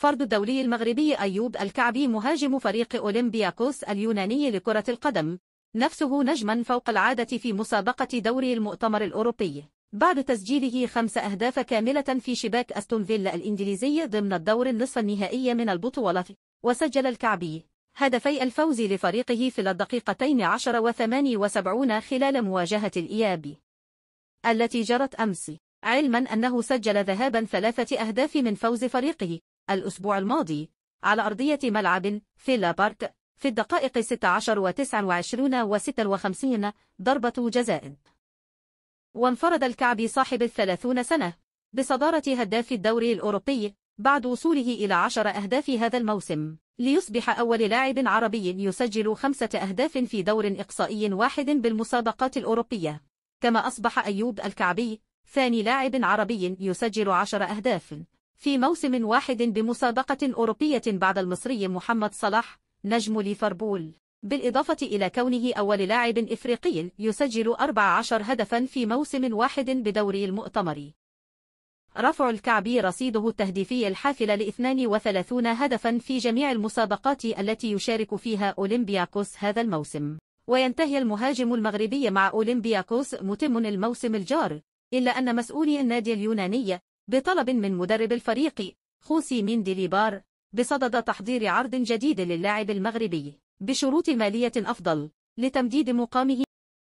فرد الدولي المغربي أيوب الكعبي مهاجم فريق أولمبياكوس اليوناني لكرة القدم نفسه نجما فوق العادة في مسابقة دوري المؤتمر الأوروبي بعد تسجيله خمس أهداف كاملة في شباك أستون فيلا الإنجليزية ضمن الدور النصف النهائي من البطولة وسجل الكعبي هدفي الفوز لفريقه في الدقيقتين عشر وثماني وسبعون خلال مواجهة الإياب التي جرت أمس علما أنه سجل ذهابا ثلاثة أهداف من فوز فريقه الأسبوع الماضي على أرضية ملعب فيلا بارك في الدقائق 16 و 29 و 56 ضربة جزاء وانفرد الكعبي صاحب الثلاثون سنة بصدارة هداف الدوري الأوروبي بعد وصوله إلى عشر أهداف هذا الموسم ليصبح أول لاعب عربي يسجل خمسة أهداف في دور إقصائي واحد بالمسابقات الأوروبية كما أصبح أيوب الكعبي ثاني لاعب عربي يسجل عشر أهداف في موسم واحد بمسابقة أوروبية بعد المصري محمد صلاح نجم ليفربول بالإضافة إلى كونه أول لاعب إفريقي يسجل 14 هدفا في موسم واحد بدوري المؤتمر رفع الكعبي رصيده التهديفي الحافل ل 32 هدفا في جميع المسابقات التي يشارك فيها أولمبياكوس هذا الموسم وينتهي المهاجم المغربي مع أولمبياكوس متم الموسم الجار إلا أن مسؤولي النادي اليوناني بطلب من مدرب الفريق خوسي من ديليبار بصدد تحضير عرض جديد للاعب المغربي بشروط مالية أفضل لتمديد مقامه